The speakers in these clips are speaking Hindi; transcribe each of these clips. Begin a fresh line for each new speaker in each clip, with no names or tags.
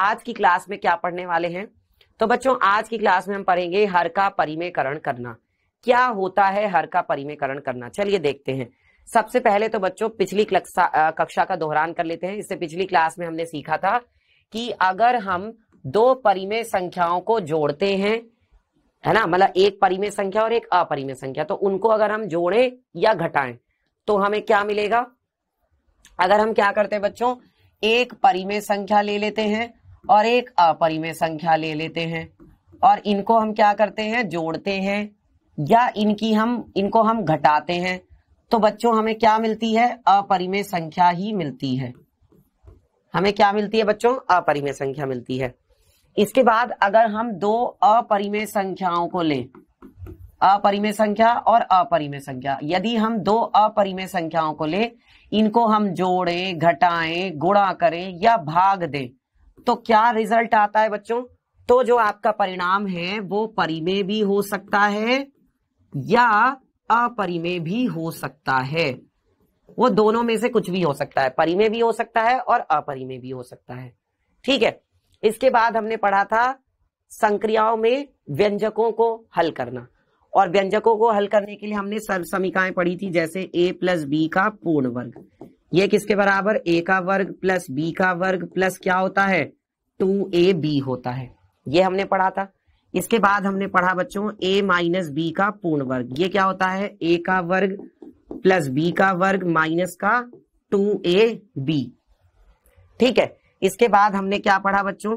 आज की क्लास में क्या पढ़ने वाले हैं तो बच्चों आज की क्लास में हम पढ़ेंगे हर का परिमेकरण करना क्या होता है हर का परिमेकरण करना चलिए देखते हैं सबसे पहले तो बच्चों पिछली कक्षा का दोहरान कर लेते हैं इससे पिछली क्लास में हमने सीखा था कि अगर हम दो परिमेय संख्याओं को जोड़ते हैं है ना मतलब एक परिमेय संख्या और एक अपरिमेय संख्या तो उनको अगर हम जोड़ें या घटाएं तो हमें क्या मिलेगा अगर हम क्या करते हैं बच्चों एक परिमेय संख्या ले लेते हैं और एक अपरिमेय संख्या ले लेते हैं और इनको हम क्या करते हैं जोड़ते हैं या इनकी हम इनको हम घटाते हैं तो बच्चों हमें क्या मिलती है अपरिमेय संख्या ही मिलती है हमें क्या मिलती है बच्चों अपरिमेय संख्या मिलती है इसके बाद अगर हम दो अपरिमेय संख्याओं को लें अपरिमेय संख्या और अपरिमेय संख्या यदि हम दो अपरिमेय संख्याओं को ले इनको हम जोड़ें घटाएं गुणा करें या भाग दें तो क्या रिजल्ट आता है बच्चों तो जो आपका परिणाम है वो परिमेय भी हो सकता है या अपरिमेय भी हो सकता है वो दोनों में से कुछ भी हो सकता है परिमेय भी हो सकता है और अपरिमेय भी हो सकता है ठीक है इसके बाद हमने पढ़ा था संक्रियाओं में व्यंजकों को हल करना और व्यंजकों को हल करने के लिए हमने सर्व समीकाएं पढ़ी थी जैसे ए प्लस बी का पूर्ण वर्ग ये किसके बराबर ए का वर्ग प्लस बी का वर्ग प्लस क्या होता है टू ए बी होता है ये हमने पढ़ा था इसके बाद हमने पढ़ा बच्चों ए माइनस बी का पूर्ण वर्ग ये क्या होता है ए का वर्ग प्लस बी का वर्ग माइनस का टू ए बी ठीक है इसके बाद हमने क्या पढ़ा बच्चों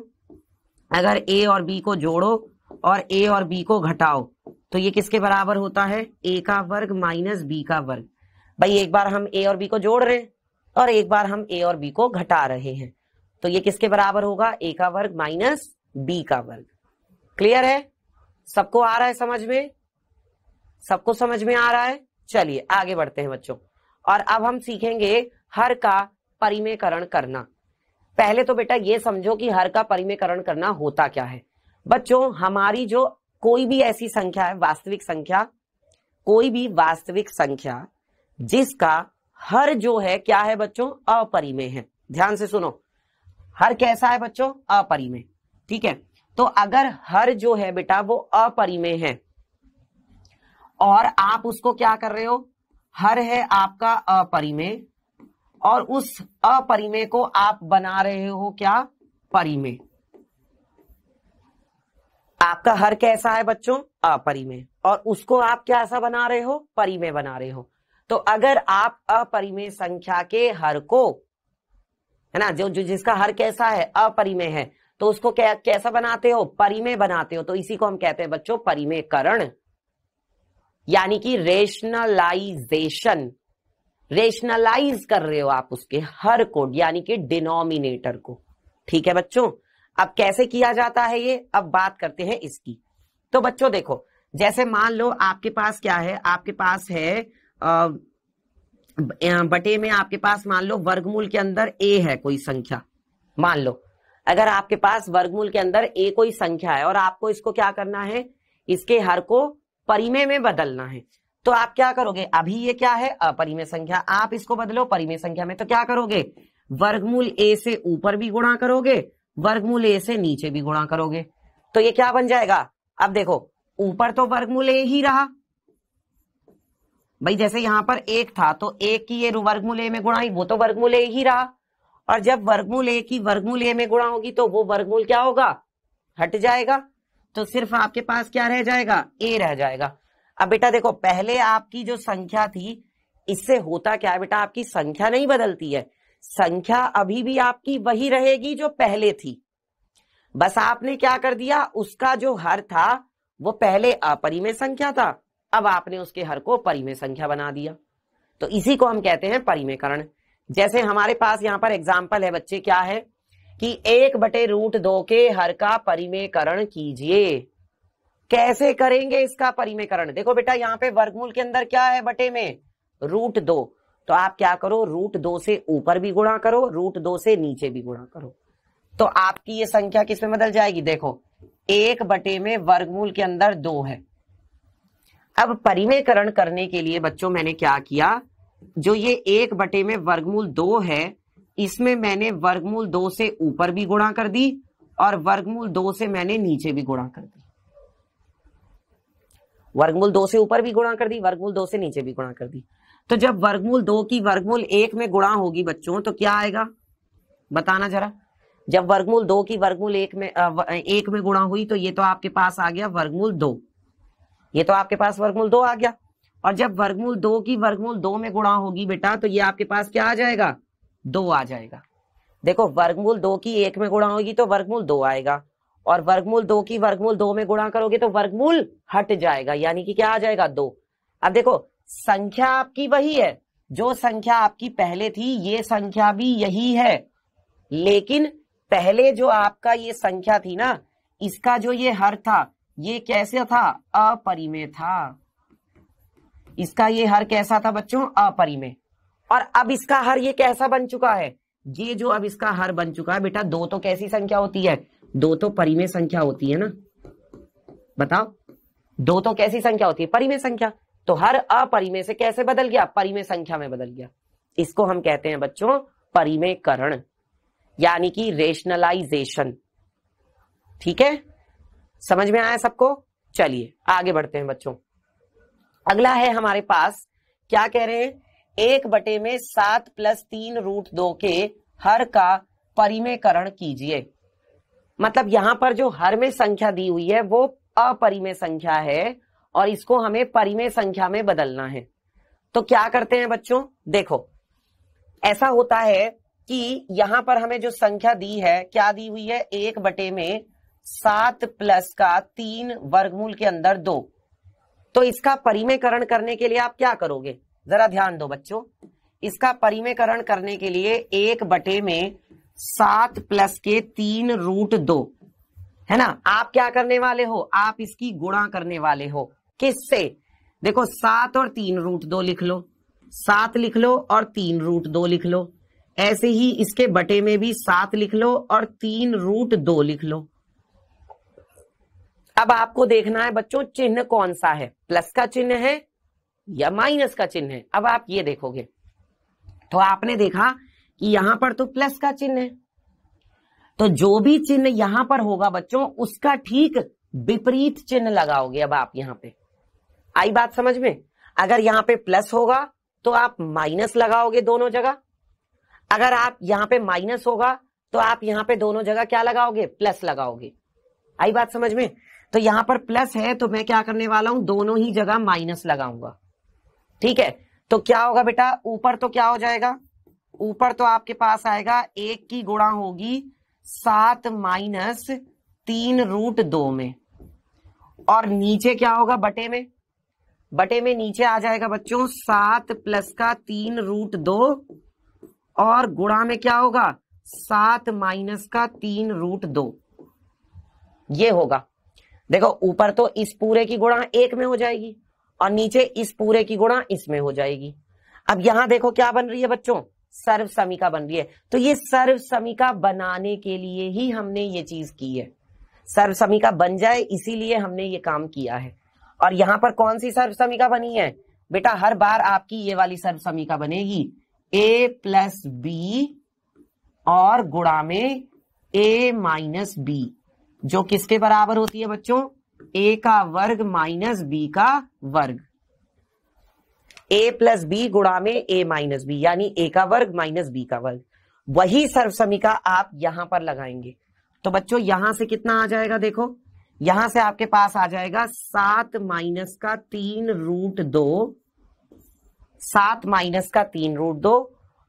अगर ए और बी को जोड़ो और ए और बी को घटाओ तो ये किसके बराबर होता है ए का वर्ग माइनस बी का वर्ग भाई एक बार हम ए और बी को जोड़ रहे हैं और एक बार हम ए और बी को घटा रहे हैं तो ये किसके बराबर होगा ए का वर्ग माइनस बी का वर्ग क्लियर है सबको आ रहा है समझ में सबको समझ में आ रहा है चलिए आगे बढ़ते हैं बच्चों और अब हम सीखेंगे हर का परिमेकरण करना पहले तो बेटा ये समझो कि हर का परिमेकरण करना होता क्या है बच्चों हमारी जो कोई भी ऐसी संख्या है वास्तविक संख्या कोई भी वास्तविक संख्या जिसका हर जो है क्या है बच्चों अपरिमेय है ध्यान से सुनो हर कैसा है बच्चों अपरिमेय ठीक है तो अगर हर जो है बेटा वो अपरिमेय है और आप उसको क्या कर रहे हो हर है आपका अपरिमेय और उस अपरिमेय को आप बना रहे हो क्या परिमेय आपका हर कैसा है बच्चों अपरिमेय और उसको आप कैसा बना रहे हो परिमेय बना रहे हो तो अगर आप अपरिमेय संख्या के हर को है ना जो, जो जिसका हर कैसा है अपरिमेय है तो उसको क्या कैसा बनाते हो परिमेय बनाते हो तो इसी को हम कहते हैं बच्चों परिमेयकरण यानी कि रेशनलाइजेशन रेशनलाइज कर रहे हो आप उसके हर को यानी कि डिनोमिनेटर को ठीक है बच्चों अब कैसे किया जाता है ये अब बात करते हैं इसकी तो बच्चों देखो जैसे मान लो आपके पास क्या है आपके पास है बटे में आपके पास मान लो वर्गमूल के अंदर ए है कोई संख्या मान लो अगर आपके पास वर्गमूल के अंदर ए कोई संख्या है और आपको इसको क्या करना है इसके हर को परिमेय में बदलना है तो आप क्या करोगे अभी ये क्या है अपरिमेय संख्या आप इसको बदलो परिमेय संख्या में तो क्या करोगे वर्गमूल ए से ऊपर भी गुणा करोगे वर्गमूल ए से नीचे भी गुणा करोगे तो ये क्या बन जाएगा अब देखो ऊपर तो वर्गमूल ए ही रहा भाई जैसे यहां पर एक था तो एक की ये वर्गमूल ए में गुणा वो तो वर्गमूल ए ही रहा और जब वर्गमूल ए की वर्गमूल ए में गुणा होगी तो वो वर्गमूल क्या होगा हट जाएगा तो सिर्फ आपके पास क्या रह जाएगा ए रह जाएगा अब बेटा देखो पहले आपकी जो संख्या थी इससे होता क्या है बेटा आपकी संख्या नहीं बदलती है संख्या अभी भी आपकी वही रहेगी जो पहले थी बस आपने क्या कर दिया उसका जो हर था वो पहले अपरिमेय संख्या था अब आपने उसके हर को परिमेय संख्या बना दिया तो इसी को हम कहते हैं परिमयकरण जैसे हमारे पास यहाँ पर एग्जाम्पल है बच्चे क्या है कि एक बटे रूट दो के हर का परिमयकरण कीजिए कैसे करेंगे इसका परिमयकरण देखो बेटा यहाँ पे वर्गमूल के अंदर क्या है बटे में रूट दो तो आप क्या करो रूट दो से ऊपर भी गुणा करो रूट दो से नीचे भी गुणा करो तो आपकी ये संख्या किसमें बदल जाएगी देखो एक बटे में वर्गमूल के अंदर दो है अब परिमेकरण करने के लिए बच्चों मैंने क्या किया जो ये एक बटे में वर्गमूल दो है इसमें मैंने वर्गमूल दो से ऊपर भी गुणा कर दी और वर्गमूल दो से मैंने नीचे भी गुणा कर दी वर्गमूल दो से ऊपर भी गुणा कर दी वर्गमूल दो से नीचे भी गुणा कर दी तो जब वर्गमूल दो की वर्गमूल एक में गुणा होगी बच्चों तो क्या आएगा बताना जरा जब वर्गमूल दो की वर्गमूल एक में एक में गुणा हुई तो ये तो आपके पास आ गया वर्गमूल दो ये तो आपके पास वर्गमूल दो आ गया और जब वर्गमूल दो की वर्गमूल दो में गुणा होगी बेटा तो ये आपके पास क्या आ जाएगा दो आ जाएगा देखो वर्गमूल दो की एक में गुणा होगी तो वर्गमूल दो आएगा और वर्गमूल दो की वर्गमूल दो में गुणा करोगे तो वर्गमूल हट जाएगा यानी कि क्या आ जाएगा दो अब देखो संख्या आपकी वही है जो संख्या आपकी पहले थी ये संख्या भी यही है लेकिन पहले जो आपका ये संख्या थी ना इसका जो ये हर था ये कैसे था अपरिमेय था इसका ये हर कैसा था बच्चों अपरिमेय और अब इसका हर ये कैसा बन चुका है ये जो अब इसका हर बन चुका है बेटा दो तो कैसी संख्या होती है दो तो परिमेय संख्या होती है ना बताओ दो तो कैसी संख्या होती है परिमेय संख्या तो हर अपरिमेय से कैसे बदल गया परिमेय संख्या में बदल गया इसको हम कहते हैं बच्चों परिमेयकरण यानी कि रेशनलाइजेशन ठीक है समझ में आया सबको चलिए आगे बढ़ते हैं बच्चों अगला है हमारे पास क्या कह रहे हैं एक बटे में सात प्लस तीन रूट दो के हर का परिमेकरण कीजिए मतलब यहां पर जो हर में संख्या दी हुई है वो अपरिमेय संख्या है और इसको हमें परिमेय संख्या में बदलना है तो क्या करते हैं बच्चों देखो ऐसा होता है कि यहां पर हमें जो संख्या दी है क्या दी हुई है एक बटे में सात प्लस का तीन वर्गमूल के अंदर दो तो इसका परिमेकरण करने के लिए आप क्या करोगे जरा ध्यान दो बच्चों इसका परिमेकरण करने के लिए एक बटे में सात प्लस के तीन रूट दो है ना आप क्या करने वाले हो आप इसकी गुणा करने वाले हो किससे देखो सात और तीन रूट दो लिख लो सात लिख लो और तीन रूट दो लिख लो ऐसे ही इसके बटे में भी सात लिख लो और तीन रूट दो लिख लो अब आपको देखना है बच्चों चिन्ह कौन सा है प्लस का चिन्ह है या माइनस का चिन्ह है अब आप ये देखोगे तो आपने देखा कि यहां पर तो प्लस का चिन्ह है तो जो भी चिन्ह यहां पर होगा बच्चों उसका ठीक विपरीत चिन्ह लगाओगे अब आप यहां पे आई बात समझ में अगर यहां पे प्लस होगा तो आप माइनस लगाओगे दोनों जगह अगर आप यहां पे माइनस होगा तो आप यहां पे दोनों जगह क्या लगाओगे प्लस लगाओगे आई बात समझ में तो यहां पर प्लस है तो मैं क्या करने वाला हूं दोनों ही जगह माइनस लगाऊंगा ठीक है तो क्या होगा बेटा ऊपर तो क्या हो जाएगा ऊपर तो आपके पास आएगा एक की गुणा होगी सात माइनस तीन रूट दो में और नीचे क्या होगा बटे में बटे में नीचे आ जाएगा बच्चों सात प्लस का तीन रूट दो और गुणा में क्या होगा सात माइनस का तीन रूट दो ये होगा देखो ऊपर तो इस पूरे की गुणा एक में हो जाएगी और नीचे इस पूरे की गुणा इसमें हो जाएगी अब यहां देखो क्या बन रही है बच्चों सर्व समीका बन रही है तो ये सर्व समीका बनाने के लिए ही हमने ये चीज की है सर्व समीका बन जाए इसीलिए हमने ये काम किया है और यहां पर कौन सी सर्व समीका बनी है बेटा हर बार आपकी ये वाली सर्व समीका बनेगी ए प्लस बी और गुड़ा में ए माइनस बी जो किसके बराबर होती है बच्चों ए का वर्ग माइनस बी का वर्ग ए प्लस बी गुणा में ए माइनस बी यानी ए का वर्ग माइनस बी का वर्ग वही सर्वसमिका आप यहां पर लगाएंगे तो बच्चों यहां से कितना आ जाएगा देखो यहां से आपके पास आ जाएगा सात माइनस का तीन रूट दो सात माइनस का तीन रूट दो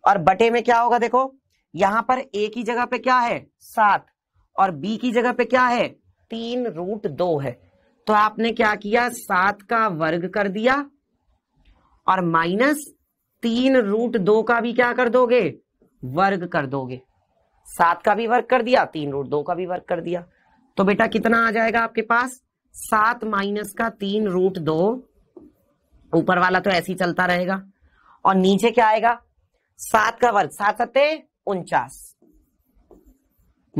और बटे में क्या होगा देखो यहां पर ए की जगह पे क्या है सात और बी की जगह पे क्या है तीन रूट दो है तो आपने क्या किया सात का वर्ग कर दिया और माइनस तीन रूट दो का भी क्या कर दोगे वर्ग कर दोगे सात का भी वर्ग कर दिया तीन रूट दो का भी वर्ग कर दिया तो बेटा कितना आ जाएगा आपके पास सात माइनस का तीन रूट दो ऊपर वाला तो ऐसे ही चलता रहेगा और नीचे क्या आएगा सात का वर्ग सात सत्ते उनचास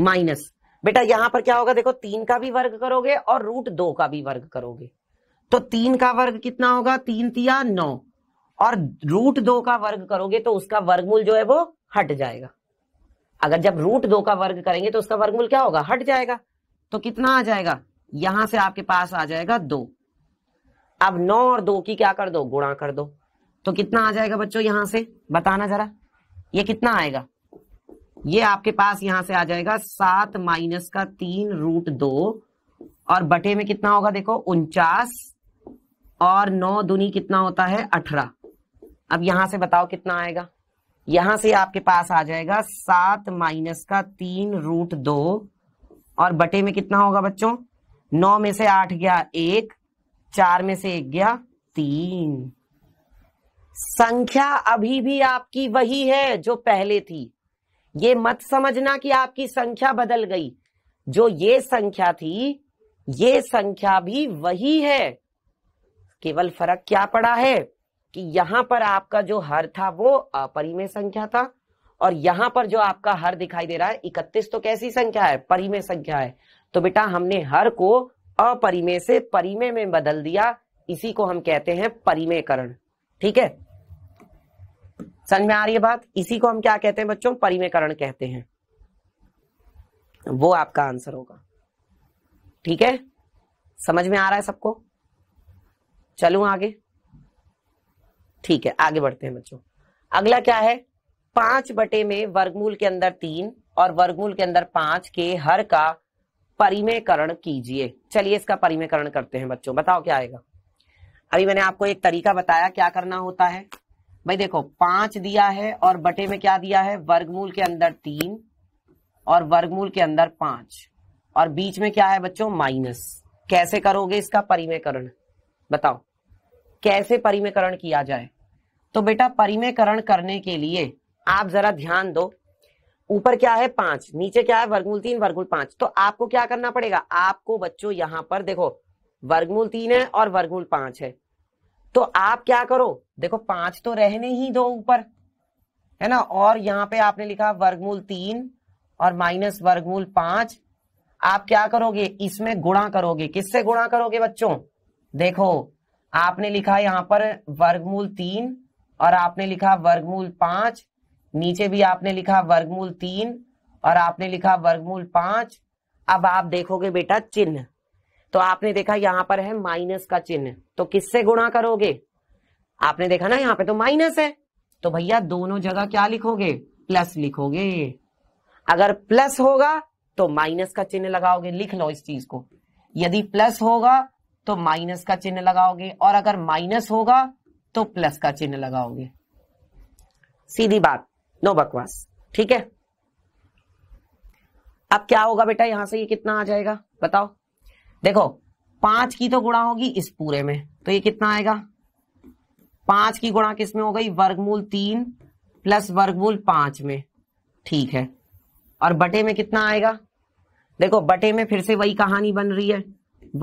माइनस बेटा यहां पर क्या होगा देखो तीन का भी वर्ग करोगे और रूट दो का भी वर्ग करोगे तो तीन का वर्ग कितना होगा तीन तिया नौ और रूट दो का वर्ग करोगे तो उसका वर्गमूल जो है वो हट जाएगा अगर जब रूट दो का वर्ग करेंगे तो उसका वर्गमूल क्या होगा हट जाएगा तो कितना आ जाएगा यहां से आपके पास आ जाएगा दो अब नौ और दो की क्या कर दो गुणा कर दो तो कितना आ जाएगा बच्चों यहां से बताना जरा ये कितना आएगा ये आपके पास यहां से आ जाएगा सात माइनस का तीन रूट दो और बटे में कितना होगा देखो उनचास और नौ दुनी कितना होता है अठारह अब यहां से बताओ कितना आएगा यहां से आपके पास आ जाएगा सात माइनस का तीन रूट दो और बटे में कितना होगा बच्चों नौ में से आठ गया एक चार में से एक गया तीन संख्या अभी भी आपकी वही है जो पहले थी ये मत समझना कि आपकी संख्या बदल गई जो ये संख्या थी ये संख्या भी वही है केवल फर्क क्या पड़ा है कि यहां पर आपका जो हर था वो अपरिमेय संख्या था और यहां पर जो आपका हर दिखाई दे रहा है इकतीस तो कैसी संख्या है परिमेय संख्या है तो बेटा हमने हर को अपरिमेय से परिमेय में बदल दिया इसी को हम कहते हैं परिमेयकरण ठीक है समझ में आ रही है बात इसी को हम क्या कहते हैं बच्चों परिमेकरण कहते हैं वो आपका आंसर होगा ठीक है समझ में आ रहा है सबको चलू आगे ठीक है आगे बढ़ते हैं बच्चों अगला क्या है पांच बटे में वर्गमूल के अंदर तीन और वर्गमूल के अंदर पांच के हर का परिमेकरण कीजिए चलिए इसका परिमेकरण करते हैं बच्चों बताओ क्या आएगा अभी मैंने आपको एक तरीका बताया क्या करना होता है भाई देखो पांच दिया है और बटे में क्या दिया है वर्गमूल के अंदर तीन और वर्गमूल के अंदर पांच और बीच में क्या है बच्चों माइनस कैसे करोगे इसका परिमयकरण बताओ कैसे परिमयकरण किया जाए तो बेटा परिमयकरण करने के लिए आप जरा ध्यान दो ऊपर क्या है पांच नीचे क्या है वर्गमूल तीन वर्गमूल पांच तो आपको क्या करना पड़ेगा आपको बच्चों यहां पर देखो वर्गमूल तीन है और वर्गमूल पांच है तो आप क्या करो देखो पांच तो रहने ही दो ऊपर है ना और यहाँ पे आपने लिखा वर्गमूल तीन और माइनस वर्गमूल पांच आप क्या करोगे इसमें गुणा करोगे किससे गुणा करोगे बच्चों देखो आपने लिखा यहाँ पर वर्गमूल तीन और आपने लिखा वर्गमूल पांच नीचे भी आपने लिखा वर्गमूल तीन और आपने लिखा वर्गमूल पांच अब आप देखोगे बेटा चिन्ह तो आपने देखा यहां पर है माइनस का चिन्ह तो किससे गुणा करोगे आपने देखा ना यहाँ पे तो माइनस है तो भैया दोनों जगह क्या लिखोगे प्लस लिखोगे अगर प्लस होगा तो माइनस का चिन्ह लगाओगे लिख लो इस चीज को यदि प्लस होगा तो माइनस का चिन्ह लगाओगे और अगर माइनस होगा तो प्लस का चिन्ह लगाओगे सीधी बात नो बकवास ठीक है अब क्या होगा बेटा यहां से ये कितना आ जाएगा बताओ देखो पांच की तो गुणा होगी इस पूरे में तो ये कितना आएगा पांच की गुणा किस में हो गई वर्गमूल तीन प्लस वर्गमूल पांच में ठीक है और बटे में कितना आएगा देखो बटे में फिर से वही कहानी बन रही है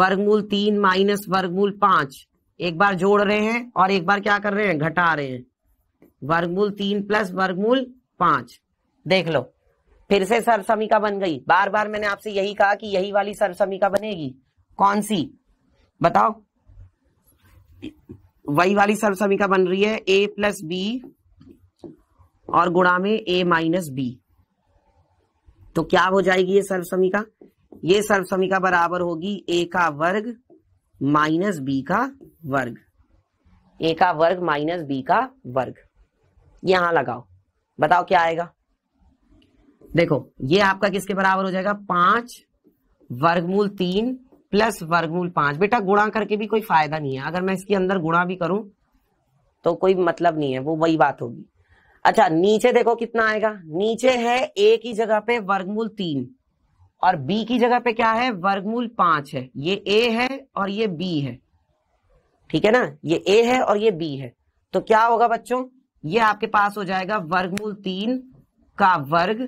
वर्गमूल तीन माइनस वर्गमूल पांच एक बार जोड़ रहे हैं और एक बार क्या कर रहे हैं घटा रहे हैं वर्गमूल तीन प्लस वर्गमूल पांच देख लो फिर से सरसमिका बन गई बार बार मैंने आपसे यही कहा कि यही वाली सरसमिका बनेगी कौन सी बताओ वही वाली सर्व समीका बन रही है ए प्लस बी और गुणा में ए माइनस बी तो क्या हो जाएगी ये सर्व समीका ये सर्व समीका बराबर होगी ए का वर्ग माइनस बी का वर्ग ए का वर्ग माइनस बी का वर्ग यहां लगाओ बताओ क्या आएगा देखो ये आपका किसके बराबर हो जाएगा पांच वर्गमूल तीन प्लस वर्गमूल पांच बेटा गुणा करके भी कोई फायदा नहीं है अगर मैं इसके अंदर गुणा भी करूं तो कोई मतलब नहीं है वो वही बात होगी अच्छा नीचे देखो कितना आएगा नीचे है ए की जगह पे वर्गमूल तीन और बी की जगह पे क्या है वर्गमूल पांच है ये ए है और ये बी है ठीक है ना ये ए है और ये बी है तो क्या होगा बच्चों ये आपके पास हो जाएगा वर्गमूल तीन का वर्ग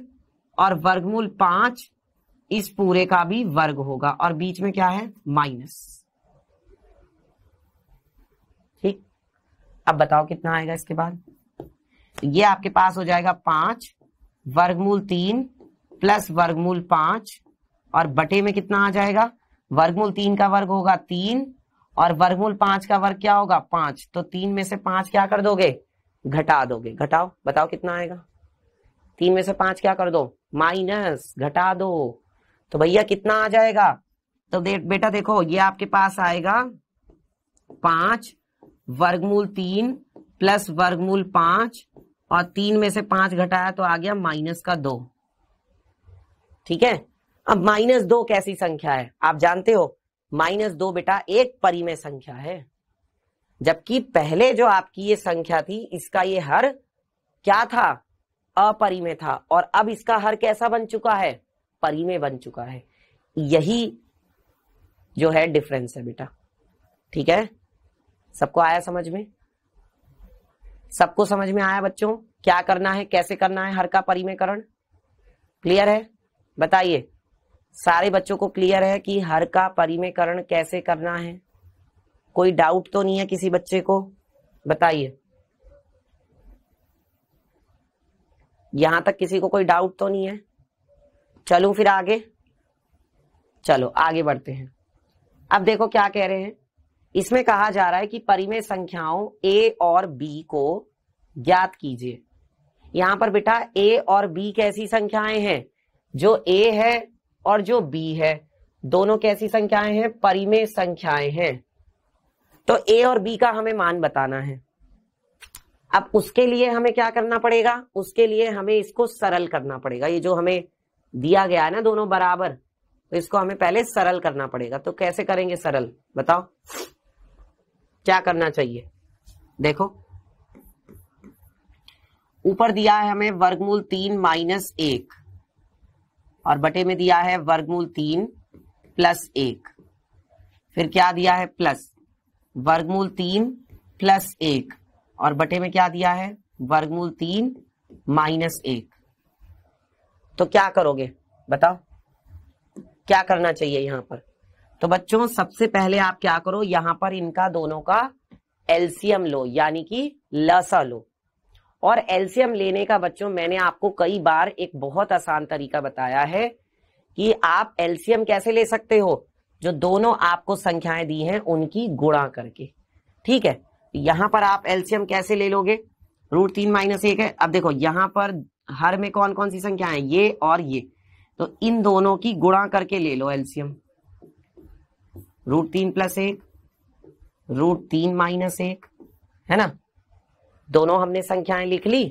और वर्गमूल पांच इस पूरे का भी वर्ग होगा और बीच में क्या है माइनस ठीक अब बताओ कितना आएगा इसके बाद ये आपके पास हो जाएगा पांच वर्गमूल तीन प्लस वर्गमूल पांच और बटे में कितना आ जाएगा वर्गमूल तीन का वर्ग होगा तीन और वर्गमूल पांच का वर्ग क्या होगा पांच तो तीन में से पांच क्या कर दोगे घटा दोगे घटाओ बताओ कितना आएगा तीन में से पांच क्या कर दो माइनस घटा दो तो भैया कितना आ जाएगा तो दे, बेटा देखो ये आपके पास आएगा पांच वर्गमूल तीन प्लस वर्गमूल पांच और तीन में से पांच घटाया तो आ गया माइनस का दो ठीक है अब माइनस दो कैसी संख्या है आप जानते हो माइनस दो बेटा एक परिमेय संख्या है जबकि पहले जो आपकी ये संख्या थी इसका ये हर क्या था अपरिमेय था और अब इसका हर कैसा बन चुका है परी में बन चुका है यही जो है डिफरेंस है बेटा ठीक है सबको आया समझ में सबको समझ में आया बच्चों क्या करना है कैसे करना है हर का परिमेकरण क्लियर है बताइए सारे बच्चों को क्लियर है कि हर का परिमेकरण कैसे करना है कोई डाउट तो नहीं है किसी बच्चे को बताइए यहां तक किसी को कोई डाउट तो नहीं है चलू फिर आगे चलो आगे बढ़ते हैं अब देखो क्या कह रहे हैं इसमें कहा जा रहा है कि परिमेय संख्याओं ए और बी को ज्ञात कीजिए यहां पर बेटा ए और बी कैसी संख्याएं हैं जो ए है और जो बी है दोनों कैसी संख्याएं हैं परिमेय संख्याएं हैं तो ए और बी का हमें मान बताना है अब उसके लिए हमें क्या करना पड़ेगा उसके लिए हमें इसको सरल करना पड़ेगा ये जो हमें दिया गया है ना दोनों बराबर तो इसको हमें पहले सरल करना पड़ेगा तो कैसे करेंगे सरल बताओ क्या करना चाहिए देखो ऊपर दिया है हमें वर्गमूल तीन माइनस एक और बटे में दिया है वर्गमूल तीन प्लस एक फिर क्या दिया है प्लस वर्गमूल तीन प्लस एक और बटे में क्या दिया है वर्गमूल तीन माइनस एक तो क्या करोगे बताओ क्या करना चाहिए यहां पर तो बच्चों सबसे पहले आप क्या करो यहां पर इनका दोनों का एल्सियम लो यानी कि लसा लो और एल्सियम लेने का बच्चों मैंने आपको कई बार एक बहुत आसान तरीका बताया है कि आप एल्सियम कैसे ले सकते हो जो दोनों आपको संख्याएं दी हैं उनकी गुणा करके ठीक है यहां पर आप एल्सियम कैसे ले लोगे रूट तीन माइनस एक है अब देखो यहां पर हर में कौन कौन सी संख्या है ये और ये तो इन दोनों की गुणा करके ले लो एल्सियम रूट तीन प्लस एक रूट तीन माइनस एक है ना दोनों हमने संख्याएं लिख ली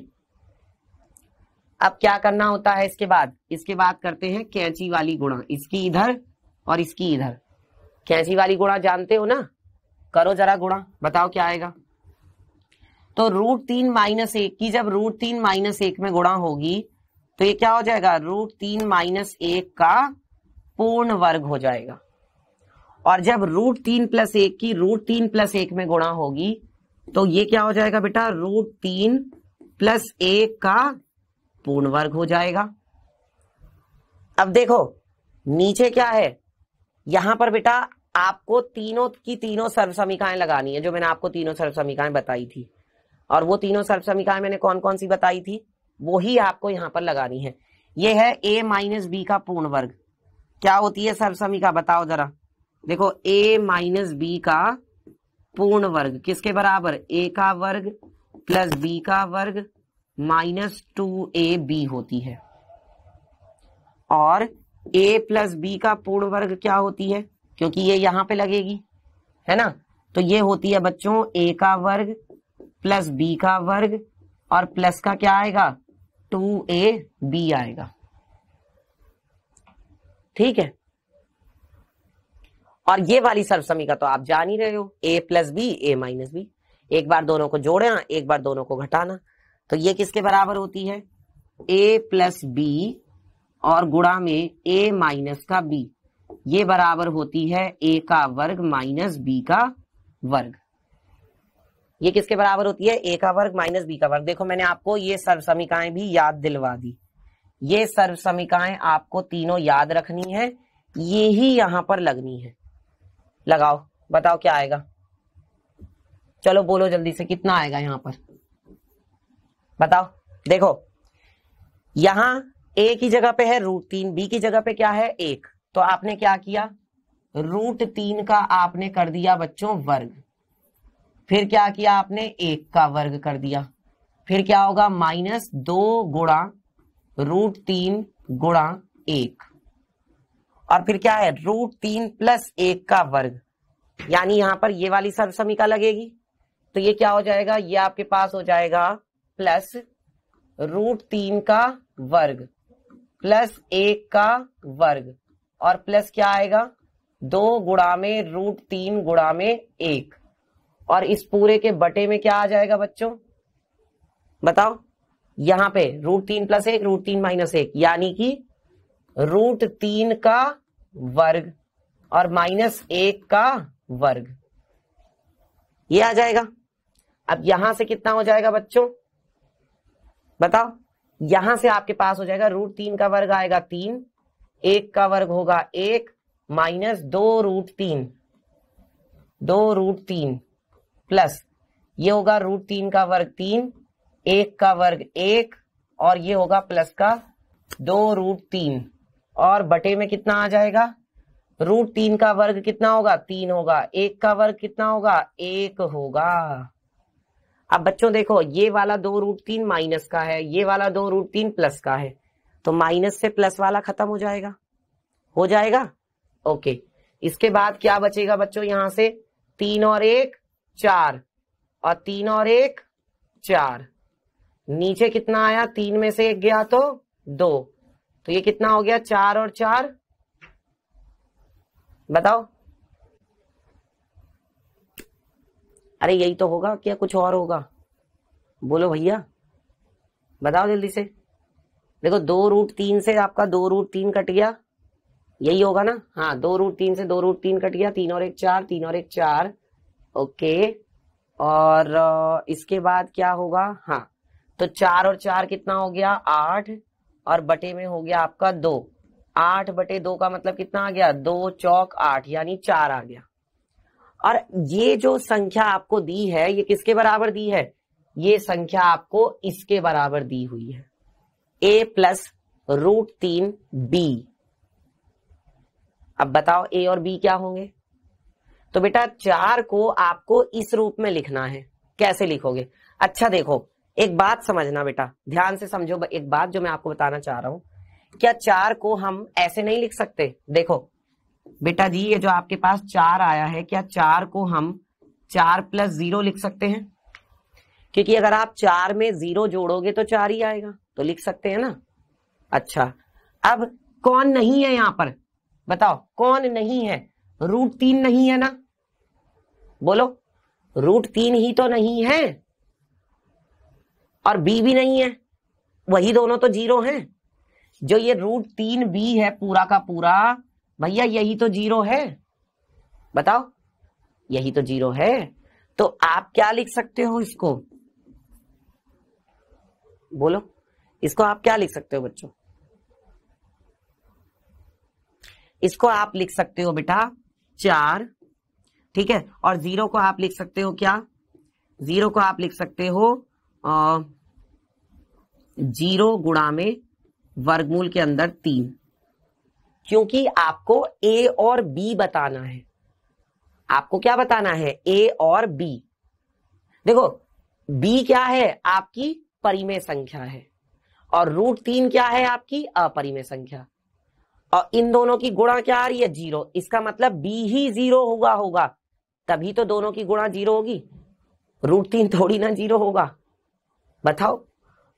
अब क्या करना होता है इसके बाद इसके बाद करते हैं कैंची वाली गुणा इसकी इधर और इसकी इधर कैंची वाली गुणा जानते हो ना करो जरा गुणा बताओ क्या आएगा तो रूट तीन माइनस एक की जब रूट तीन माइनस एक में गुणा होगी तो ये क्या हो जाएगा रूट तीन माइनस एक का पूर्ण वर्ग हो जाएगा और जब रूट तीन प्लस एक की रूट तीन प्लस एक में गुणा होगी तो ये क्या हो जाएगा बेटा रूट तीन प्लस एक का पूर्ण वर्ग हो जाएगा अब देखो नीचे क्या है यहां पर बेटा आपको तीनों की तीनों सर्व समीकाएं लगानी है जो मैंने आपको तीनों सर्व समीकाएं बताई थी और वो तीनों सर्व समीकाएं मैंने कौन कौन सी बताई थी वो ही आपको यहाँ पर लगानी है ये है ए माइनस बी का पूर्ण वर्ग क्या होती है सर्व समीका बताओ जरा देखो ए माइनस बी का पूर्ण वर्ग किसके बराबर ए का वर्ग प्लस बी का वर्ग माइनस टू ए बी होती है और ए प्लस बी का पूर्ण वर्ग क्या होती है क्योंकि ये यहां पे लगेगी है ना तो ये होती है बच्चों a का वर्ग प्लस बी का वर्ग और प्लस का क्या आएगा टू ए बी आएगा ठीक है और ये वाली सर्वसमी का तो आप जान ही रहे हो A plus B A minus B एक बार दोनों को जोड़ना एक बार दोनों को घटाना तो ये किसके बराबर होती है ए प्लस बी और गुड़ा में ए माइनस का बी ये बराबर होती है ए का वर्ग माइनस बी का वर्ग ये किसके बराबर होती है ए का वर्ग माइनस बी का वर्ग देखो मैंने आपको ये सर्व समीकाएं भी याद दिलवा दी ये सर्व समीकाएं आपको तीनों याद रखनी है ये ही यहां पर लगनी है लगाओ बताओ क्या आएगा चलो बोलो जल्दी से कितना आएगा यहां पर बताओ देखो यहां ए की जगह पे है रूट तीन बी की जगह पे क्या है एक तो आपने क्या किया रूट तीन का आपने कर दिया बच्चों वर्ग फिर क्या किया आपने एक का वर्ग कर दिया फिर क्या होगा माइनस दो गुणा रूट तीन गुणा एक और फिर क्या है रूट तीन प्लस एक का वर्ग यानी यहां पर ये वाली सर्वसमिका लगेगी तो ये क्या हो जाएगा ये आपके पास हो जाएगा प्लस रूट तीन का वर्ग प्लस एक का वर्ग और प्लस क्या आएगा दो गुणा में रूट तीन गुणा में एक और इस पूरे के बटे में क्या आ जाएगा बच्चों बताओ यहां पे रूट तीन प्लस एक रूट तीन माइनस एक यानी कि रूट तीन का वर्ग और माइनस एक का वर्ग ये आ जाएगा अब यहां से कितना हो जाएगा बच्चों बताओ यहां से आपके पास हो जाएगा रूट तीन का वर्ग आएगा तीन एक का वर्ग होगा एक माइनस दो रूट तीन दो रूट तीन प्लस ये होगा रूट तीन का वर्ग तीन एक का वर्ग एक और ये होगा प्लस का दो रूट तीन और बटे में कितना आ जाएगा रूट तीन का वर्ग कितना होगा तीन होगा एक का वर्ग कितना होगा एक होगा अब बच्चों देखो ये वाला दो रूट तीन माइनस का है ये वाला दो रूट तीन प्लस का है तो माइनस से प्लस वाला खत्म हो जाएगा हो जाएगा ओके इसके बाद क्या बचेगा बच्चों यहां से तीन और एक चार और तीन और एक चार नीचे कितना आया तीन में से एक गया तो दो तो ये कितना हो गया चार और चार बताओ अरे यही तो होगा क्या कुछ और होगा बोलो भैया बताओ जल्दी से देखो दो रूट तीन से आपका दो रूट तीन कट गया यही होगा ना हाँ दो रूट तीन से दो रूट तीन कट गया तीन और एक चार तीन और एक चार ओके और इसके बाद क्या होगा हाँ तो चार और चार कितना हो गया आठ और बटे में हो गया आपका दो आठ बटे दो का मतलब कितना आ गया दो चौक आठ यानी चार आ गया और ये जो संख्या आपको दी है ये किसके बराबर दी है ये संख्या आपको इसके बराबर दी हुई है ए प्लस रूट तीन बी अब बताओ ए और बी क्या होंगे तो बेटा चार को आपको इस रूप में लिखना है कैसे लिखोगे अच्छा देखो एक बात समझना बेटा ध्यान से समझो एक बात जो मैं आपको बताना चाह रहा हूं क्या चार को हम ऐसे नहीं लिख सकते देखो बेटा जी ये जो आपके पास चार आया है क्या चार को हम चार प्लस जीरो लिख सकते हैं क्योंकि अगर आप चार में जीरो जोड़ोगे तो चार ही आएगा तो लिख सकते हैं ना अच्छा अब कौन नहीं है यहां पर बताओ कौन नहीं है रूट तीन नहीं है ना बोलो रूट तीन ही तो नहीं है और बी भी नहीं है वही दोनों तो जीरो हैं जो ये रूट तीन बी है पूरा का पूरा भैया यही तो जीरो है बताओ यही तो जीरो है तो आप क्या लिख सकते हो इसको बोलो इसको आप क्या लिख सकते हो बच्चों इसको आप लिख सकते हो बेटा चार ठीक है और जीरो को आप लिख सकते हो क्या जीरो को आप लिख सकते हो आ, जीरो गुणा में वर्गमूल के अंदर तीन क्योंकि आपको ए और बी बताना है आपको क्या बताना है ए और बी देखो बी क्या है आपकी परिमेय संख्या है और रूट तीन क्या है आपकी अपरिमेय संख्या और इन दोनों की गुणा क्या आ रही है जीरो इसका मतलब बी ही जीरो हुआ होगा तभी तो दोनों की गुणा जीरो होगी रूट तीन थोड़ी ना जीरो होगा बताओ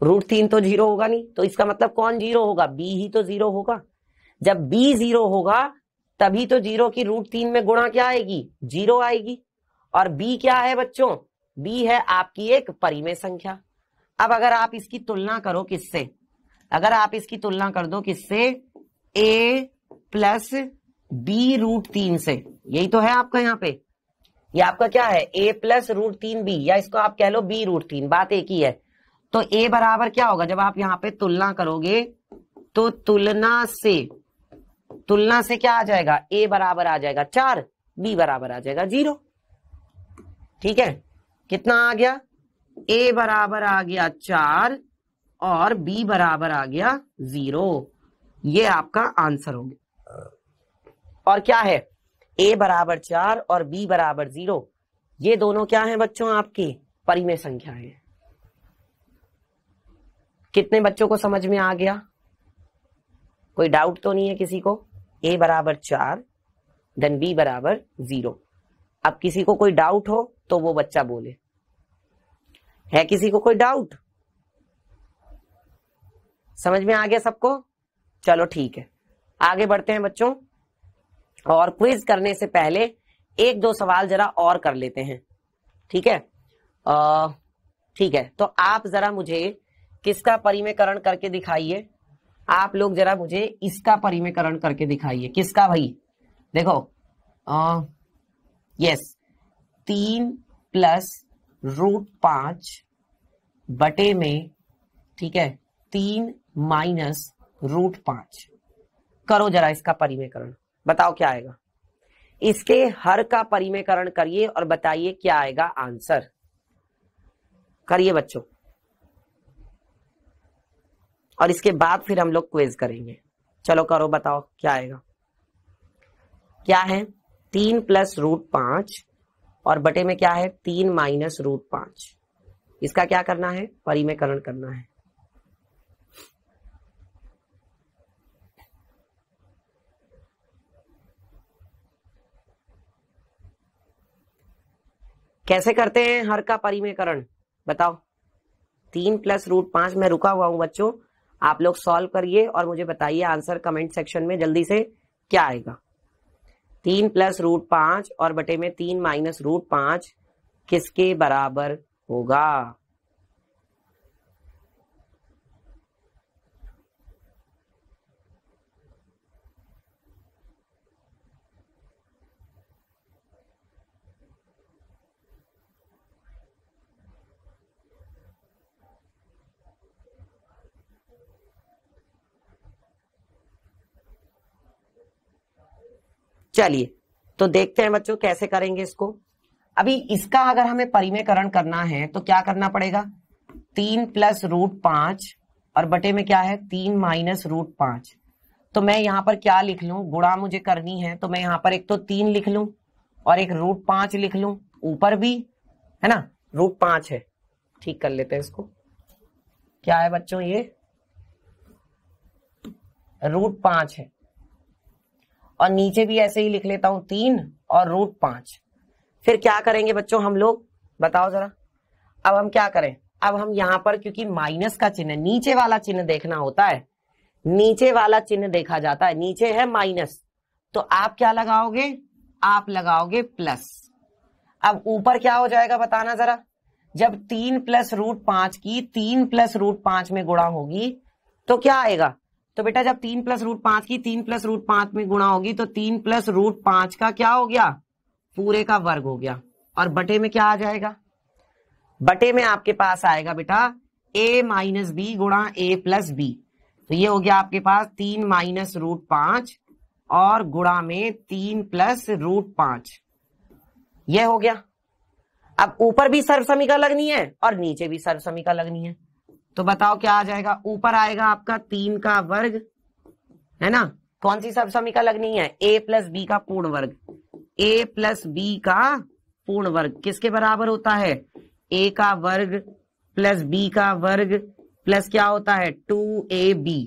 रूट तीन तो जीरो होगा नहीं तो इसका मतलब कौन जीरो होगा बी ही तो जीरो होगा जब बी जीरो होगा तभी तो जीरो की रूट तीन में गुणा क्या आएगी जीरो आएगी और बी क्या है बच्चों बी है आपकी एक परिमेय संख्या अब अगर आप इसकी तुलना करो किससे अगर आप इसकी तुलना कर दो किससे ए प्लस बी रूट तीन से यही तो है आपका यहाँ पे ये आपका क्या है ए प्लस रूट तीन बी या इसको आप कह लो बी रूट तीन बात एक ही है तो ए बराबर क्या होगा जब आप यहाँ पे तुलना करोगे तो तुलना से तुलना से क्या आ जाएगा ए बराबर आ जाएगा चार बी बराबर आ जाएगा जीरो ठीक है कितना आ गया ए बराबर आ गया चार और बी बराबर आ गया जीरो ये आपका आंसर हो गया और क्या है ए बराबर चार और बी बराबर जीरो ये दोनों क्या हैं बच्चों आपकी परिमेय संख्याएं कितने बच्चों को समझ में आ गया कोई डाउट तो नहीं है किसी को ए बराबर चार देन बी बराबर जीरो अब किसी को कोई डाउट हो तो वो बच्चा बोले है किसी को कोई डाउट समझ में आ गया सबको चलो ठीक है आगे बढ़ते हैं बच्चों और क्विज करने से पहले एक दो सवाल जरा और कर लेते हैं ठीक है ठीक है तो आप जरा मुझे किसका परिमयकरण करके दिखाइए आप लोग जरा मुझे इसका परिमयकरण करके दिखाइए किसका भाई देखो आ, यस तीन प्लस रूट पांच बटे में ठीक है तीन माइनस रूट पांच करो जरा इसका परिमेकरण बताओ क्या आएगा इसके हर का परिमेकरण करिए और बताइए क्या आएगा आंसर करिए बच्चों और इसके बाद फिर हम लोग क्वेज करेंगे चलो करो बताओ क्या आएगा क्या है तीन प्लस रूट पांच और बटे में क्या है तीन माइनस रूट पांच इसका क्या करना है परिमेकरण करना है कैसे करते हैं हर का परिमेकरण बताओ तीन प्लस रूट पांच में रुका हुआ हूं बच्चों आप लोग सॉल्व करिए और मुझे बताइए आंसर कमेंट सेक्शन में जल्दी से क्या आएगा तीन प्लस रूट पांच और बटे में तीन माइनस रूट पांच किसके बराबर होगा चलिए तो देखते हैं बच्चों कैसे करेंगे इसको अभी इसका अगर हमें परिमेकरण करना है तो क्या करना पड़ेगा तीन प्लस रूट पांच और बटे में क्या है तीन माइनस रूट पांच तो मैं यहां पर क्या लिख लू गुणा मुझे करनी है तो मैं यहां पर एक तो तीन लिख लू और एक रूट पांच लिख लू ऊपर भी है ना रूट पांच है ठीक कर लेते हैं इसको क्या है बच्चों ये रूट पांच है और नीचे भी ऐसे ही लिख लेता हूं तीन और रूट पांच फिर क्या करेंगे बच्चों हम लोग बताओ जरा अब हम क्या करें अब हम यहां पर क्योंकि माइनस का चिन्ह नीचे वाला चिन्ह देखना होता है नीचे वाला चिन्ह देखा जाता है नीचे है माइनस तो आप क्या लगाओगे आप लगाओगे प्लस अब ऊपर क्या हो जाएगा बताना जरा जब तीन प्लस रूट पांच की तीन प्लस रूट पांच में गुणा होगी तो क्या आएगा तो बेटा जब तीन प्लस रूट पांच की तीन प्लस रूट पांच में गुणा होगी तो तीन प्लस रूट पांच का क्या हो गया पूरे का वर्ग हो गया और बटे में क्या आ जाएगा बटे में आपके पास आएगा बेटा ए माइनस बी गुणा ए प्लस बी तो ये हो गया आपके पास तीन माइनस रूट पांच और गुणा में तीन प्लस रूट पांच यह हो गया अब ऊपर भी सर्व समीकरण लगनी है और नीचे भी सर्व समीकरण लगनी है तो बताओ क्या आ जाएगा ऊपर आएगा आपका तीन का वर्ग है ना कौन सी सब समीका लगनी है ए प्लस बी का पूर्ण वर्ग ए प्लस बी का पूर्ण वर्ग किसके बराबर होता है ए का वर्ग प्लस बी का वर्ग प्लस क्या होता है टू ए बी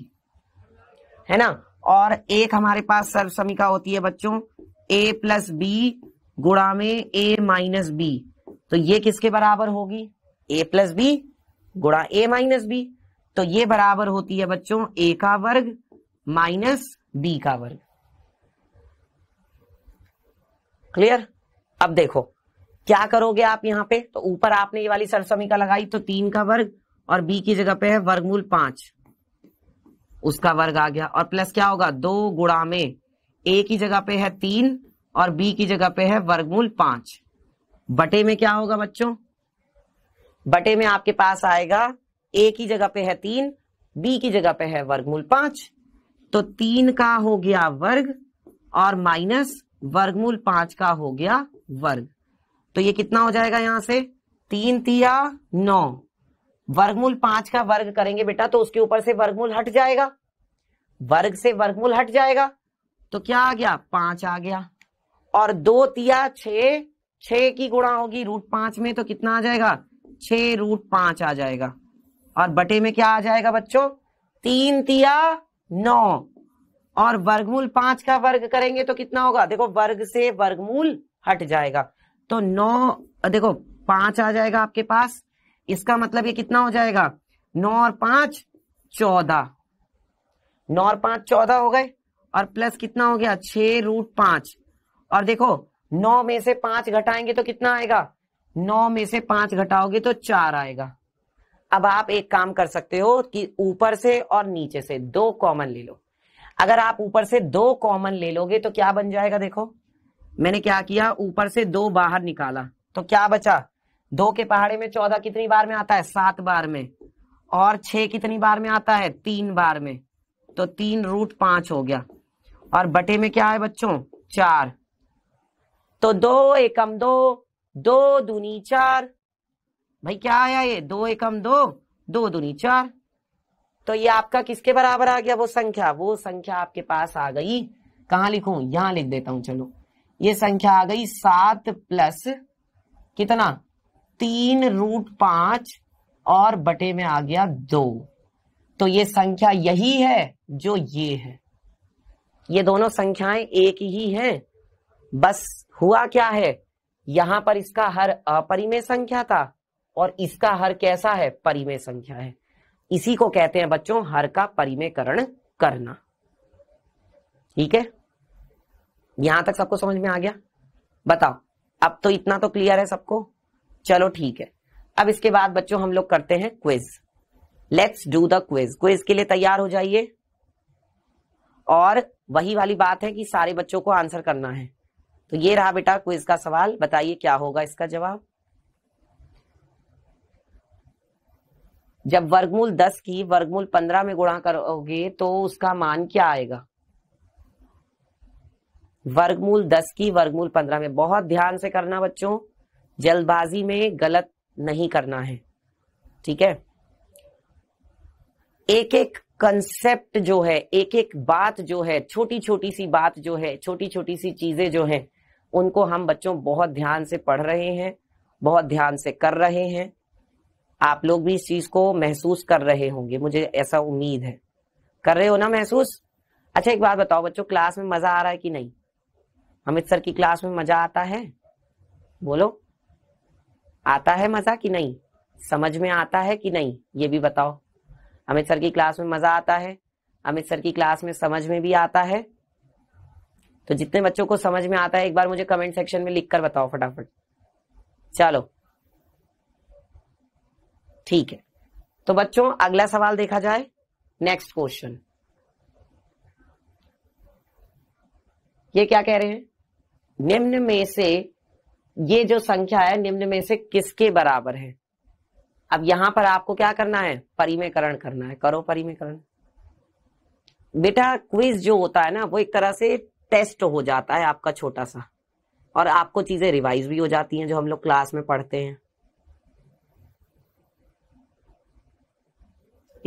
है ना और एक हमारे पास सर्व समीका होती है बच्चों ए प्लस बी गुणा में ए माइनस बी तो ये किसके बराबर होगी ए प्लस बी गुणा ए माइनस बी तो ये बराबर होती है बच्चों ए का वर्ग माइनस बी का वर्ग क्लियर अब देखो क्या करोगे आप यहां पे तो ऊपर आपने ये वाली सरसमिका लगाई तो तीन का वर्ग और बी की जगह पे है वर्गमूल पांच उसका वर्ग आ गया और प्लस क्या होगा दो गुणा में ए की जगह पे है तीन और बी की जगह पे है वर्गमूल पांच बटे में क्या होगा बच्चों बटे में आपके पास आएगा ए की जगह पे है तीन बी की जगह पे है वर्गमूल पांच तो तीन का हो गया वर्ग और माइनस वर्गमूल पांच का हो गया वर्ग तो ये कितना हो जाएगा यहां से तीन तिया नौ वर्गमूल पांच का वर्ग करेंगे बेटा तो उसके ऊपर से वर्गमूल हट जाएगा वर्ग से वर्गमूल हट जाएगा तो क्या आ गया पांच आ गया और दो तिया छ की गुणा होगी रूट पांच में तो कितना आ जाएगा छ रूट पांच आ जाएगा और बटे में क्या आ जाएगा बच्चों तीन तिया नौ और वर्गमूल पांच का वर्ग करेंगे तो कितना होगा देखो वर्ग से वर्गमूल हट जाएगा तो नौ देखो पांच आ जाएगा आपके पास इसका मतलब ये कितना हो जाएगा नौ और पांच चौदह नौ और पांच चौदह हो गए और प्लस कितना हो गया छ रूट पांच और देखो नौ में से पांच घटाएंगे तो कितना आएगा नौ में से पांच घटाओगे तो चार आएगा अब आप एक काम कर सकते हो कि ऊपर से और नीचे से दो कॉमन ले लो अगर आप ऊपर से दो कॉमन ले लोगे तो क्या बन जाएगा देखो मैंने क्या किया ऊपर से दो बाहर निकाला तो क्या बचा दो के पहाड़े में चौदह कितनी बार में आता है सात बार में और छह कितनी बार में आता है तीन बार में तो तीन रूट पांच हो गया और बटे में क्या है बच्चों चार तो दो एकम दो दो दूनी चार भाई क्या आया ये दो एकम दो दो दूनी चार तो ये आपका किसके बराबर आ गया वो संख्या वो संख्या आपके पास आ गई कहा लिखू यहां लिख देता हूं चलो ये संख्या आ गई सात प्लस कितना तीन रूट पांच और बटे में आ गया दो तो ये संख्या यही है जो ये है ये दोनों संख्याएं एक ही हैं बस हुआ क्या है यहां पर इसका हर अपरिमेय संख्या था और इसका हर कैसा है परिमेय संख्या है इसी को कहते हैं बच्चों हर का परिमेयकरण करना ठीक है यहां तक सबको समझ में आ गया बताओ अब तो इतना तो क्लियर है सबको चलो ठीक है अब इसके बाद बच्चों हम लोग करते हैं quiz let's do the quiz quiz के लिए तैयार हो जाइए और वही वाली बात है कि सारे बच्चों को आंसर करना है तो ये रहा बेटा क्विज का सवाल बताइए क्या होगा इसका जवाब जब वर्गमूल दस की वर्गमूल पंद्रह में गुणा करोगे तो उसका मान क्या आएगा वर्गमूल दस की वर्गमूल पंद्रह में बहुत ध्यान से करना बच्चों जल्दबाजी में गलत नहीं करना है ठीक है एक एक कंसेप्ट जो है एक एक बात जो है छोटी छोटी सी बात जो है छोटी छोटी सी चीजें जो है उनको हम बच्चों बहुत ध्यान से पढ़ रहे हैं बहुत ध्यान से कर रहे हैं आप लोग भी इस चीज को महसूस कर रहे होंगे मुझे ऐसा उम्मीद है कर रहे हो ना महसूस अच्छा एक बात बताओ बच्चों क्लास में मजा आ रहा है कि नहीं अमित सर की क्लास में मजा आता है बोलो आता है मजा कि नहीं समझ में आता है कि नहीं ये भी बताओ अमित सर की क्लास में मजा आता है अमित सर की क्लास में समझ में भी आता है तो जितने बच्चों को समझ में आता है एक बार मुझे कमेंट सेक्शन में लिख कर बताओ फटाफट चलो ठीक है तो बच्चों अगला सवाल देखा जाए नेक्स्ट क्वेश्चन ये क्या कह रहे हैं निम्न में से ये जो संख्या है निम्न में से किसके बराबर है अब यहां पर आपको क्या करना है परिमेकरण करना है करो परिमेकरण बेटा क्विज जो होता है ना वो एक तरह से टेस्ट हो जाता है आपका छोटा सा और आपको चीजें रिवाइज भी हो जाती हैं जो हम लोग क्लास में पढ़ते हैं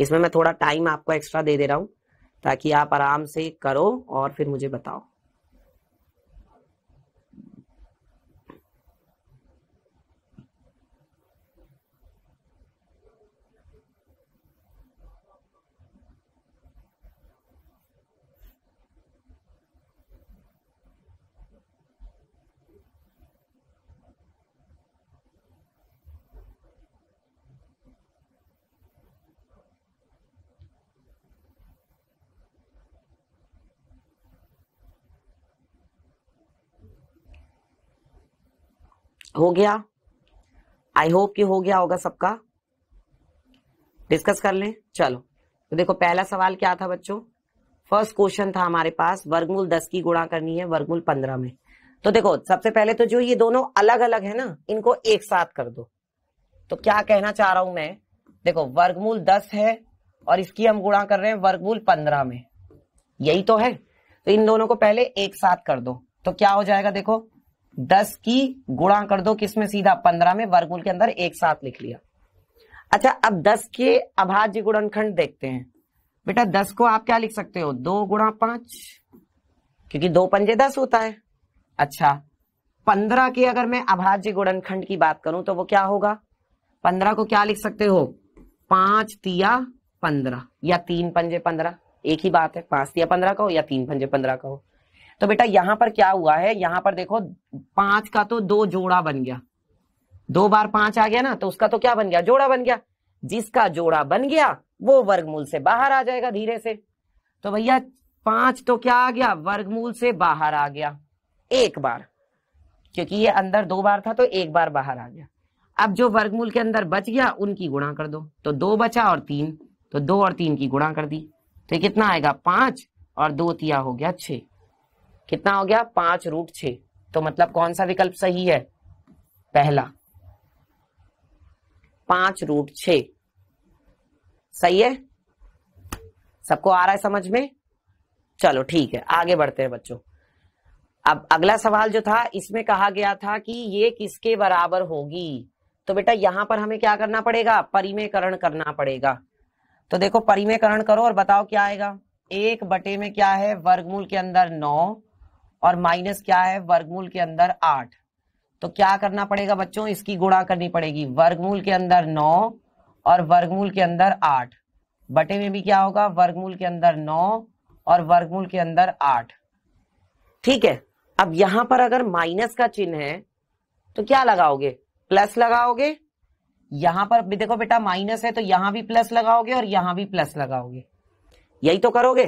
इसमें मैं थोड़ा टाइम आपको एक्स्ट्रा दे दे रहा हूं ताकि आप आराम से करो और फिर मुझे बताओ हो गया आई होप कि हो गया होगा सबका डिस्कस कर लें चलो तो देखो पहला सवाल क्या था बच्चों फर्स्ट क्वेश्चन था हमारे पास वर्गमूल दस की गुणा करनी है वर्गमूल पंद्रह में तो देखो सबसे पहले तो जो ये दोनों अलग अलग है ना इनको एक साथ कर दो तो क्या कहना चाह रहा हूं मैं देखो वर्गमूल दस है और इसकी हम गुणा कर रहे हैं वर्गमूल पंद्रह में यही तो है तो इन दोनों को पहले एक साथ कर दो तो क्या हो जाएगा देखो दस की गुणा कर दो किसमें सीधा पंद्रह में वर्गमूल के अंदर एक साथ लिख लिया अच्छा अब दस के अभाज्य गुणनखंड देखते हैं बेटा दस को आप क्या लिख सकते हो दो गुणा पांच क्योंकि दो पंजे दस होता है अच्छा पंद्रह की अगर मैं अभाज्य गुणनखंड की बात करूं तो वो क्या होगा पंद्रह को क्या लिख सकते हो पांच तिया पंद्रह या तीन पंजे पंद्रह एक ही बात है पांच तिया पंद्रह का हो या तीन पंजे पंद्रह का हो तो बेटा यहां पर क्या हुआ है यहां पर देखो पांच का तो दो जोड़ा बन गया दो बार पांच आ गया ना तो उसका तो क्या बन गया जोड़ा बन गया जिसका जोड़ा बन गया वो वर्गमूल से बाहर आ जाएगा धीरे से तो भैया पांच तो क्या आ गया वर्गमूल से बाहर आ गया एक बार क्योंकि ये अंदर दो बार था तो एक बार बाहर आ गया अब जो वर्गमूल के अंदर बच गया उनकी गुणा कर दो तो दो बचा और तीन तो दो और तीन की गुणा कर दी तो कितना आएगा पांच और दो तिया हो गया छह कितना हो गया पांच रूट छ तो मतलब कौन सा विकल्प सही है पहला पांच रूट छ सही है सबको आ रहा है समझ में चलो ठीक है आगे बढ़ते हैं बच्चों अब अगला सवाल जो था इसमें कहा गया था कि ये किसके बराबर होगी तो बेटा यहां पर हमें क्या करना पड़ेगा परिमेकरण करना पड़ेगा तो देखो परिमेकरण करो और बताओ क्या आएगा एक बटे में क्या है वर्गमूल के अंदर नौ और माइनस क्या है वर्गमूल के अंदर आठ तो क्या करना पड़ेगा बच्चों इसकी गुणा करनी पड़ेगी वर्गमूल के अंदर नौ और वर्गमूल के अंदर आठ बटे में भी क्या होगा वर्गमूल के अंदर नौ और वर्गमूल के अंदर आठ ठीक है अब यहां पर अगर माइनस का चिन्ह है तो क्या लगाओगे प्लस लगाओगे यहां पर देखो बेटा माइनस है तो यहां भी प्लस लगाओगे और यहां भी प्लस लगाओगे यही तो करोगे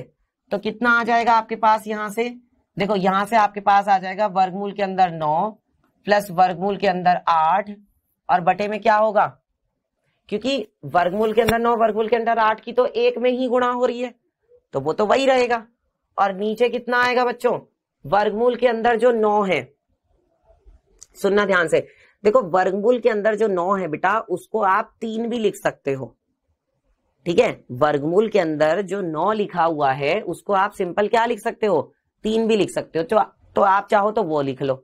तो कितना आ जाएगा आपके पास यहां से देखो यहां से आपके पास आ जाएगा वर्गमूल के अंदर नौ प्लस वर्गमूल के अंदर आठ और बटे में क्या होगा क्योंकि वर्गमूल के अंदर नौ वर्गमूल के अंदर आठ की तो एक में ही गुणा हो रही है तो वो तो वही रहेगा और नीचे कितना आएगा बच्चों वर्गमूल के अंदर जो नौ है सुनना ध्यान से देखो वर्गमूल के अंदर जो नौ है बेटा उसको आप तीन भी लिख सकते हो ठीक है वर्गमूल के अंदर जो नौ लिखा हुआ है उसको आप सिंपल क्या लिख सकते हो तीन भी लिख सकते हो तो आप चाहो तो वो लिख लो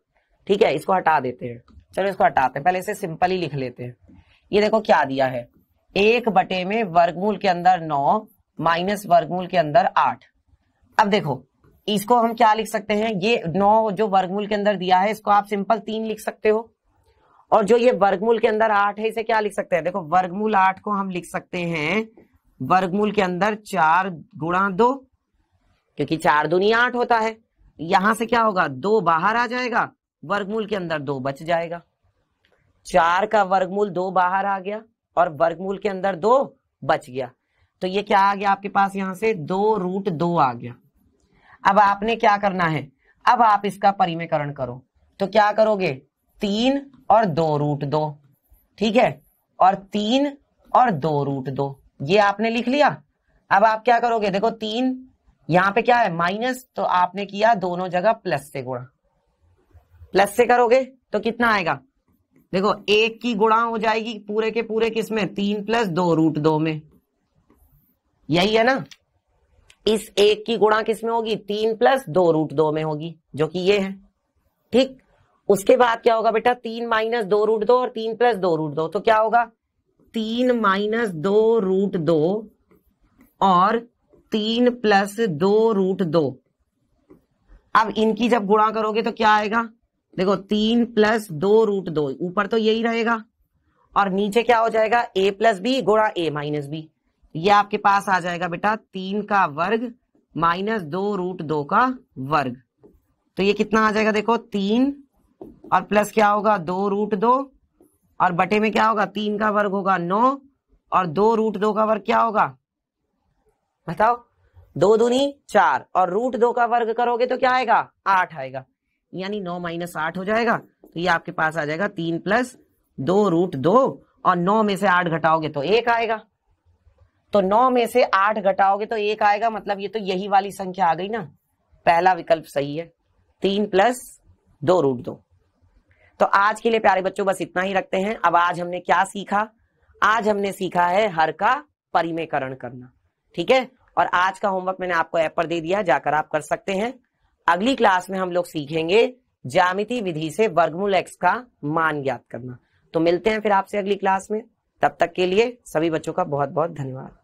ठीक है इसको हटा देते हैं चलो इसको हटाते हैं पहले इसे सिंपल ही लिख लेते हैं ये देखो क्या दिया है एक बटे में वर्गमूल के अंदर नौ माइनस वर्गमूल के अंदर आठ अब देखो इसको हम क्या लिख सकते हैं ये नौ जो वर्गमूल के अंदर दिया है इसको आप सिंपल तीन लिख सकते हो और जो ये वर्गमूल के अंदर आठ है इसे क्या लिख सकते हैं देखो वर्गमूल आठ को हम लिख सकते हैं वर्गमूल के अंदर चार गुणा दो क्योंकि चार दुनिया आठ होता है यहां से क्या होगा दो बाहर आ जाएगा वर्गमूल के अंदर दो बच जाएगा चार का वर्गमूल दो बाहर आ गया और वर्गमूल के अंदर दो बच गया तो ये क्या आ गया आपके पास यहां से दो रूट दो आ गया अब आपने क्या करना है अब आप इसका परिमेकरण करो तो क्या करोगे तीन और दो रूट दो ठीक है और तीन और दो रूट दो ये आपने लिख लिया अब आप क्या करोगे देखो तीन यहां पे क्या है माइनस तो आपने किया दोनों जगह प्लस से गुणा प्लस से करोगे तो कितना आएगा देखो एक की गुणा हो जाएगी पूरे के पूरे किसमें तीन प्लस दो रूट दो में यही है ना इस एक की गुणा किसमें होगी तीन प्लस दो रूट दो में होगी जो कि ये है ठीक उसके बाद क्या होगा बेटा तीन माइनस दो रूट दो और तीन प्लस दो रूट दो तो क्या होगा तीन माइनस दो रूट दो और तीन प्लस दो रूट दो अब इनकी जब गुणा करोगे तो क्या आएगा देखो तीन प्लस दो रूट दो ऊपर तो यही रहेगा और नीचे क्या हो जाएगा ए प्लस बी गुणा ए माइनस बी ये आपके पास आ जाएगा बेटा तीन का वर्ग माइनस दो रूट दो का वर्ग तो ये कितना आ जाएगा देखो तीन और प्लस क्या होगा दो रूट दो और बटे में क्या होगा तीन का वर्ग होगा नौ और दो रूट दो का वर्ग क्या होगा बताओ दो दूनी चार और रूट दो का वर्ग करोगे तो क्या आएगा आठ आएगा यानी नौ माइनस आठ हो जाएगा तो ये आपके पास आ जाएगा तीन प्लस दो रूट दो और नौ में से आठ घटाओगे तो एक आएगा तो नौ में से आठ घटाओगे तो एक आएगा मतलब ये तो यही वाली संख्या आ गई ना पहला विकल्प सही है तीन प्लस दो रूट दो तो आज के लिए प्यारे बच्चों बस इतना ही रखते हैं अब आज हमने क्या सीखा आज हमने सीखा है हर का परिमेकरण करना ठीक है और आज का होमवर्क मैंने आपको ऐप पर दे दिया जाकर आप कर सकते हैं अगली क्लास में हम लोग सीखेंगे जामिति विधि से वर्गमूल एक्स का मान ज्ञात करना तो मिलते हैं फिर आपसे अगली क्लास में तब तक के लिए सभी बच्चों का बहुत बहुत धन्यवाद